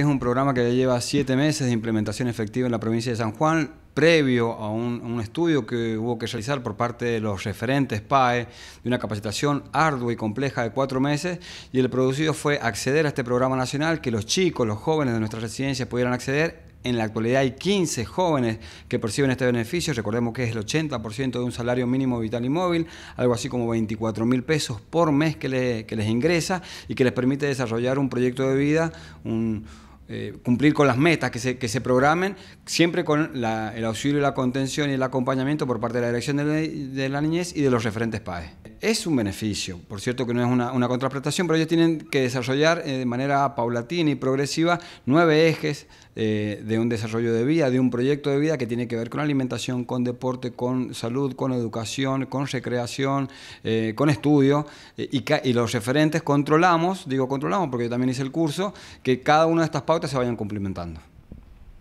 Es un programa que lleva siete meses de implementación efectiva en la provincia de San Juan, previo a un, estudio que hubo que realizar por parte de los referentes PAE, de una capacitación ardua y compleja de cuatro meses, y el producido fue acceder a este programa nacional, que los chicos, los jóvenes de nuestras residencias pudieran acceder en la actualidad hay 15 jóvenes que perciben este beneficio, recordemos que es el 80% de un salario mínimo vital y móvil, algo así como 24 mil pesos por mes que, les ingresa y que les permite desarrollar un proyecto de vida, un, eh, cumplir con las metas que se, que se programen, siempre con el auxilio, y la contención y el acompañamiento por parte de la Dirección de, la Niñez y de los referentes padres es un beneficio. Por cierto que no es una, una contraprestación, pero ellos tienen que desarrollar eh, de manera paulatina y progresiva nueve ejes eh, de un desarrollo de vida, de un proyecto de vida que tiene que ver con alimentación, con deporte, con salud, con educación, con recreación, eh, con estudio. Y, y, los referentes controlamos, digo controlamos porque yo también hice el curso, que cada una de estas pautas se vayan cumplimentando.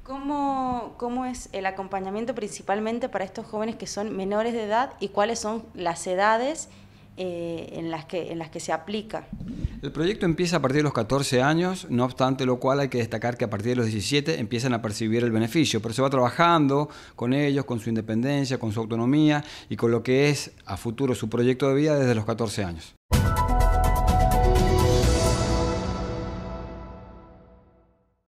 ¿Cómo, ¿Cómo es el acompañamiento principalmente para estos jóvenes que son menores de edad y cuáles son las edades eh, en, las que, en las que se aplica. El proyecto empieza a partir de los 14 años, no obstante lo cual hay que destacar que a partir de los 17 empiezan a percibir el beneficio, pero se va trabajando con ellos, con su independencia, con su autonomía y con lo que es a futuro su proyecto de vida desde los 14 años.